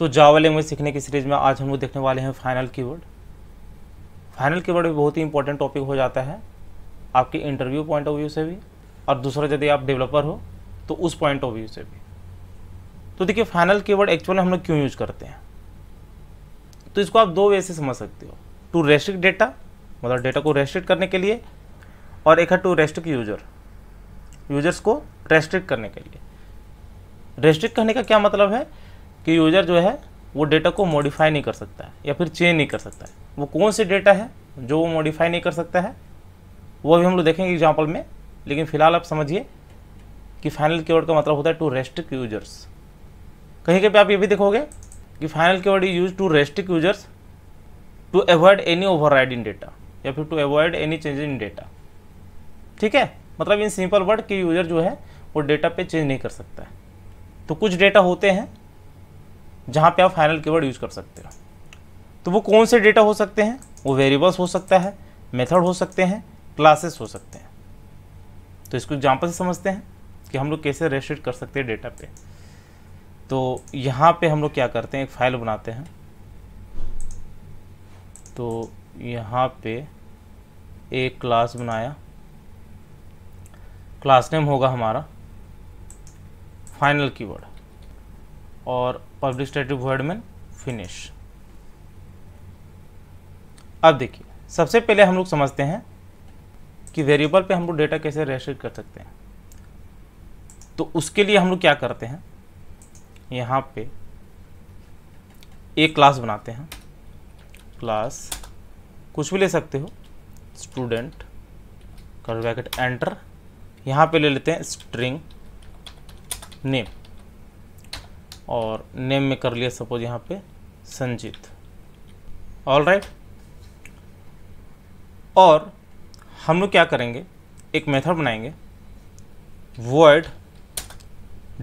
तो Java language सीखने की सीरीज में आज हम लोग देखने वाले हैं फाइनल कीवर्ड फाइनल कीवर्ड भी बहुत ही इंपॉर्टेंट टॉपिक हो जाता है आपके इंटरव्यू पॉइंट ऑफ व्यू से भी और दूसरा यदि आप डेवलपर हो तो उस पॉइंट ऑफ व्यू से भी तो देखिए फाइनल कीवर्ड एक्चुअल हम लोग क्यों यूज करते हैं तो इसको आप दो वे से समझ सकते हो टू रेस्ट्रिक्ट डेटा मतलब डेटा को रेस्ट्रिक्ट करने के लिए और एक है टू रेस्ट्रिक्ट यूजर यूजर्स को रेस्ट्रिक्ट करने के लिए रेस्ट्रिक्ट करने का क्या मतलब है कि यूज़र जो है वो डेटा को मॉडिफाई नहीं कर सकता है या फिर चेंज नहीं कर सकता है वो कौन से डेटा है जो वो मॉडिफाई नहीं कर सकता है वो भी हम लोग देखेंगे एग्जाम्पल में लेकिन फिलहाल आप समझिए कि फाइनल कीवर्ड का मतलब होता है टू रेस्ट्रिक्ट यूजर्स कहीं कहीं पर आप ये भी देखोगे कि final keyword use to restrict users to avoid any over in data या फिर to avoid any change in data ठीक है मतलब इन सिंपल वर्ड कि यूजर जो है वो डेटा पे चेंज नहीं कर सकता है तो कुछ डेटा होते हैं जहाँ पे आप फाइनल कीवर्ड यूज कर सकते हो तो वो कौन से डेटा हो सकते हैं वो वेरिएबल्स हो सकता है मेथड हो सकते हैं क्लासेस हो सकते हैं तो इसको एग्जाम्पल से समझते हैं कि हम लोग कैसे रेस्ट्रिक्ट कर सकते हैं डेटा पे तो यहाँ पे हम लोग क्या करते हैं एक फाइल बनाते हैं तो यहाँ पे एक क्लास बनाया क्लास नेम होगा हमारा फाइनल कीवर्ड और पब्लिक स्टैटिक वर्ड में फिनिश अब देखिए सबसे पहले हम लोग समझते हैं कि वेरिएबल पे हम लोग डेटा कैसे रजिस्टर कर सकते हैं तो उसके लिए हम लोग क्या करते हैं यहाँ पे एक क्लास बनाते हैं क्लास कुछ भी ले सकते हो स्टूडेंट कर बैकेट एंटर यहाँ पे ले लेते हैं स्ट्रिंग नेम और नेम में कर लिया सपोज यहाँ पे संजीत ऑल राइट और हम लोग क्या करेंगे एक मेथड बनाएंगे वर्ड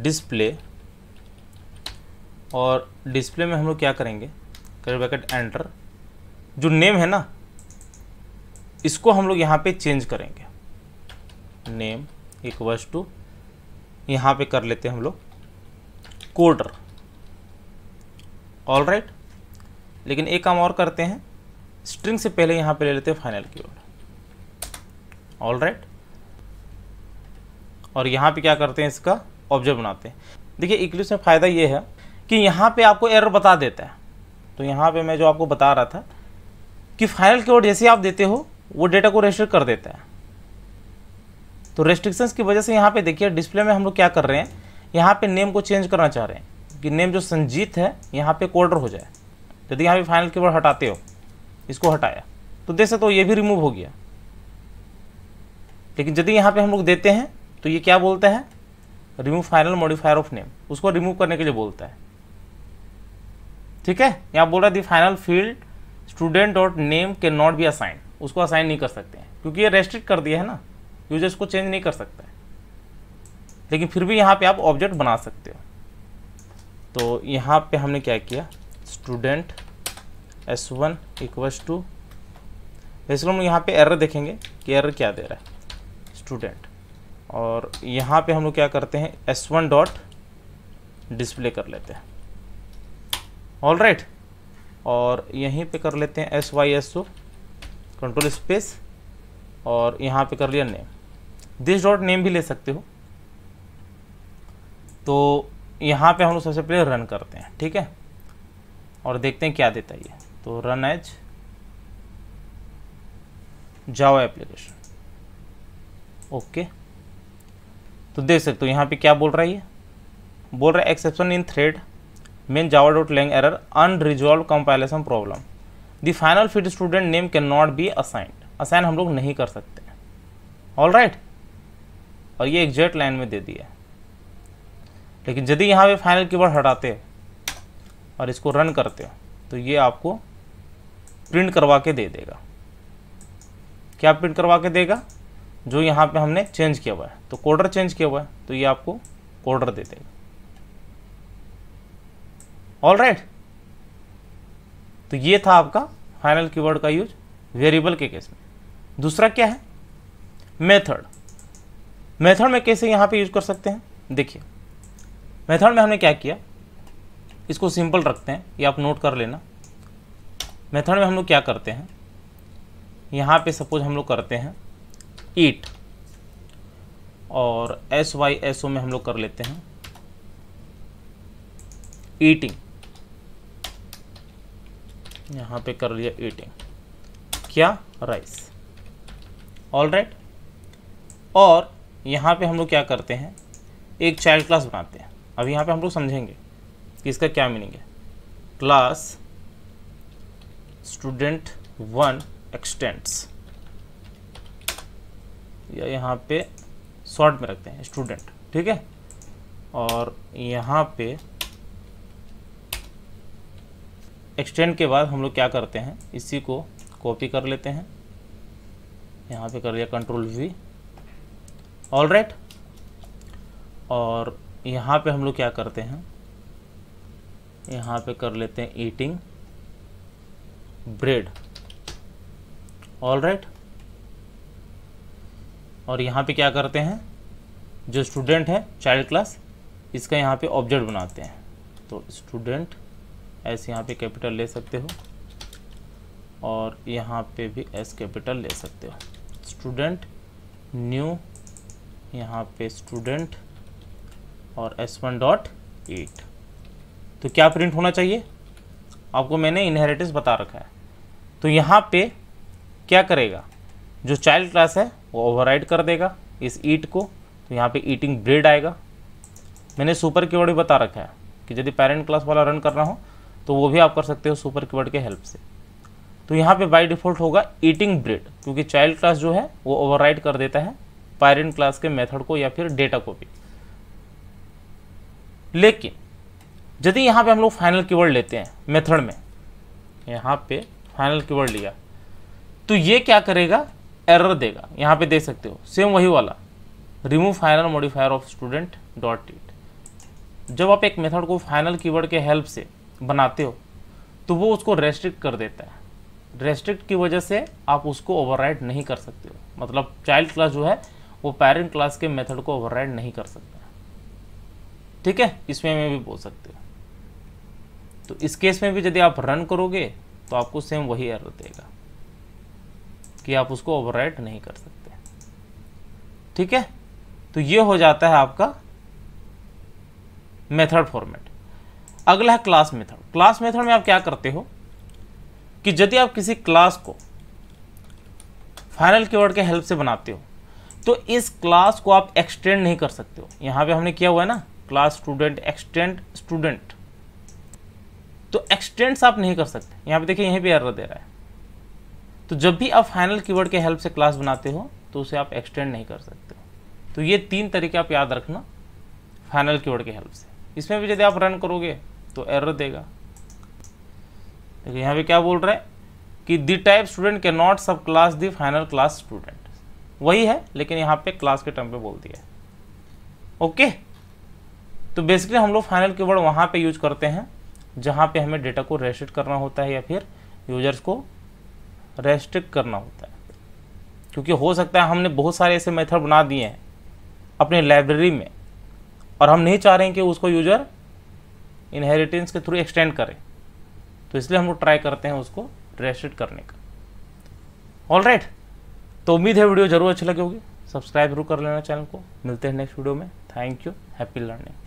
डिस्प्ले और डिस्प्ले में हम लोग क्या करेंगे करें बैकेट एंटर जो नेम है ना इसको हम लोग यहाँ पे चेंज करेंगे नेम इक्वल्स टू यहाँ पे कर लेते हैं हम लोग क्वार्टर ऑल राइट लेकिन एक काम और करते हैं स्ट्रिंग से पहले यहां पे ले लेते हैं फाइनल की ओर ऑल राइट और यहां पे क्या करते हैं इसका ऑब्जेक्ट बनाते हैं देखिए इंग्लिश में फ़ायदा यह है कि यहां पे आपको एरर बता देता है तो यहां पे मैं जो आपको बता रहा था कि फाइनल कीवर्ड जैसे आप देते हो वो डेटा को रजिस्टर कर देता है तो रेस्ट्रिक्शंस की वजह से यहां पे देखिए डिस्प्ले में हम लोग क्या कर रहे हैं यहाँ पे नेम को चेंज करना चाह रहे हैं कि नेम जो संजीत है यहाँ पे कोल्डर हो जाए यदि तो यहाँ पे फाइनल की हटाते हो इसको हटाया तो देख सकते हो ये भी रिमूव हो गया लेकिन यदि यहाँ पे हम लोग देते हैं तो ये क्या बोलता है remove final modifier of name उसको रिमूव करने के लिए बोलता है ठीक है यहाँ बोल रहा है the final field student dot name can not be assign उसको असाइन नहीं कर सकते हैं क्योंकि ये रेस्ट्रिक्ट कर दिया है ना यूजर्स को चेंज नहीं कर सकता है लेकिन फिर भी यहाँ पे आप ऑब्जेक्ट बना सकते हो तो यहाँ पे हमने क्या किया student S one equals two वैसे हम यहाँ पे एरर देखेंगे कि एरर क्या दे रहा है स्टूडेंट और यहाँ पे हम लोग क्या करते हैं एस वन डॉट डिस्प्ले कर लेते हैं ऑल राइट right. और यहीं पे कर लेते हैं S Y S O control space और यहाँ पे कर लिया नेम दिस डॉट नेम भी ले सकते हो तो यहाँ पे हम लोग सबसे पहले रन करते हैं ठीक है और देखते हैं क्या देता है ये तो run as Java application okay तो देख सकते हो यहाँ पे क्या बोल रहा है ये बोल रहा है exception in thread main Java dot lang error unresolved compilation problem the final fit student name can not be assigned assign हम लोग नहीं कर सकते ऑल राइट right? और ये एग्जैक्ट लाइन में दे दिया लेकिन यदि यहाँ पे फाइनल कीवर्ड हटाते और इसको रन करते तो ये आपको प्रिंट करवा के दे देगा क्या प्रिंट करवा के देगा जो यहाँ पे हमने चेंज किया हुआ है तो कोडर चेंज किया हुआ है तो ये आपको कोडर दे देगा ऑल राइट तो ये था आपका फाइनल कीवर्ड का यूज वेरिएबल के केस में दूसरा क्या है मेथड मेथड में कैसे यहाँ पे यूज कर सकते हैं देखिए मेथड में हमने क्या किया इसको सिंपल रखते हैं ये आप नोट कर लेना मेथड में हम लोग क्या करते हैं यहाँ पे सपोज हम लोग करते हैं ईट और एस वाई एस ओ में हम लोग कर लेते हैं ईटिंग यहाँ पे कर लिया ईटिंग क्या राइस ऑल राइट और यहाँ पे हम लोग क्या करते हैं एक चाइल्ड क्लास बनाते हैं अब यहाँ पे हम लोग समझेंगे कि इसका क्या मीनिंग है क्लास स्टूडेंट वन एक्सटेंट्स या यहाँ पे शॉर्ट में रखते हैं स्टूडेंट ठीक है और यहाँ पे एक्सटेंड के बाद हम लोग क्या करते हैं इसी को कॉपी कर लेते हैं यहाँ पे कर लिया कंट्रोल वी ऑल राइट और यहाँ पे हम लोग क्या करते हैं यहाँ पे कर लेते हैं ईटिंग ब्रेड ऑल राइट और यहाँ पे क्या करते हैं जो स्टूडेंट है चाइल्ड क्लास इसका यहाँ पे ऑब्जेक्ट बनाते हैं तो स्टूडेंट एस यहाँ पे कैपिटल ले सकते हो और यहाँ पे भी एस कैपिटल ले सकते हो स्टूडेंट न्यू यहाँ पे स्टूडेंट और एस वन डॉट एट तो क्या प्रिंट होना चाहिए आपको मैंने इनहेरिटेंस बता रखा है तो यहाँ पे क्या करेगा जो चाइल्ड क्लास है वो ओवरराइड कर देगा इस ईट को तो यहाँ पे ईटिंग ब्रेड आएगा मैंने सुपर कीवर्ड भी बता रखा है कि यदि पेरेंट क्लास वाला रन करना हो तो वो भी आप कर सकते हो सुपर कीवर्ड के हेल्प से तो यहाँ पे बाय डिफ़ॉल्ट होगा ईटिंग ब्रेड क्योंकि चाइल्ड क्लास जो है वो ओवरराइड कर देता है पेरेंट क्लास के मेथड को या फिर डेटा को भी लेकिन यदि यहाँ पे हम लोग फाइनल कीवर्ड लेते हैं मेथड में यहाँ पे फाइनल कीवर्ड लिया तो ये क्या करेगा एरर देगा यहाँ पे देख सकते हो सेम वही वाला remove final modifier of student dot it जब आप एक मेथड को फाइनल कीवर्ड के हेल्प से बनाते हो तो वो उसको रेस्ट्रिक्ट कर देता है रेस्ट्रिक्ट की वजह से आप उसको ओवरराइड नहीं कर सकते हो मतलब चाइल्ड क्लास जो है वो पेरेंट क्लास के मेथड को ओवरराइड नहीं कर सकता ठीक है इसमें में भी बोल सकते हो तो इस केस में भी यदि आप रन करोगे तो आपको सेम वही एरर देगा कि आप उसको ओवरराइट नहीं कर सकते ठीक है तो ये हो जाता है आपका मेथड फॉर्मेट अगला है क्लास मेथड क्लास मेथड में आप क्या करते हो कि यदि आप किसी क्लास को फाइनल कीवर्ड के हेल्प से बनाते हो तो इस क्लास को आप एक्सटेंड नहीं कर सकते हो यहां पे हमने किया हुआ है ना क्लास स्टूडेंट एक्सटेंड स्टूडेंट तो एक्सटेंड्स आप नहीं कर सकते यहाँ पे देखिए यहीं पे एरर दे रहा है तो जब भी आप फाइनल कीवर्ड के हेल्प से क्लास बनाते हो तो उसे आप एक्सटेंड नहीं कर सकते तो ये तीन तरीके आप याद रखना फाइनल कीवर्ड के हेल्प से इसमें भी यदि आप रन करोगे तो एरर देगा देखिए यहाँ पे क्या बोल रहा है कि the type student can not subclass the final class student वही है लेकिन यहाँ पे क्लास के टर्म पे बोल दिया ओके okay? तो बेसिकली हम लोग फाइनल कीवर्ड वहाँ पे यूज करते हैं जहाँ पे हमें डेटा को रेस्ट्रिक्ट करना होता है या फिर यूजर्स को रेस्ट्रिक्ट करना होता है क्योंकि हो सकता है हमने बहुत सारे ऐसे मेथड बना दिए हैं अपने लाइब्रेरी में और हम नहीं चाह रहे हैं कि उसको यूजर इनहेरिटेंस के थ्रू एक्सटेंड करें तो इसलिए हम लोग ट्राई करते हैं उसको रेस्ट्रिक्ट करने का ऑल राइट right. तो उम्मीद है वीडियो जरूर अच्छी लगी होगी सब्सक्राइब जरूर कर लेना चैनल को मिलते हैं नेक्स्ट वीडियो में थैंक यू हैप्पी लर्निंग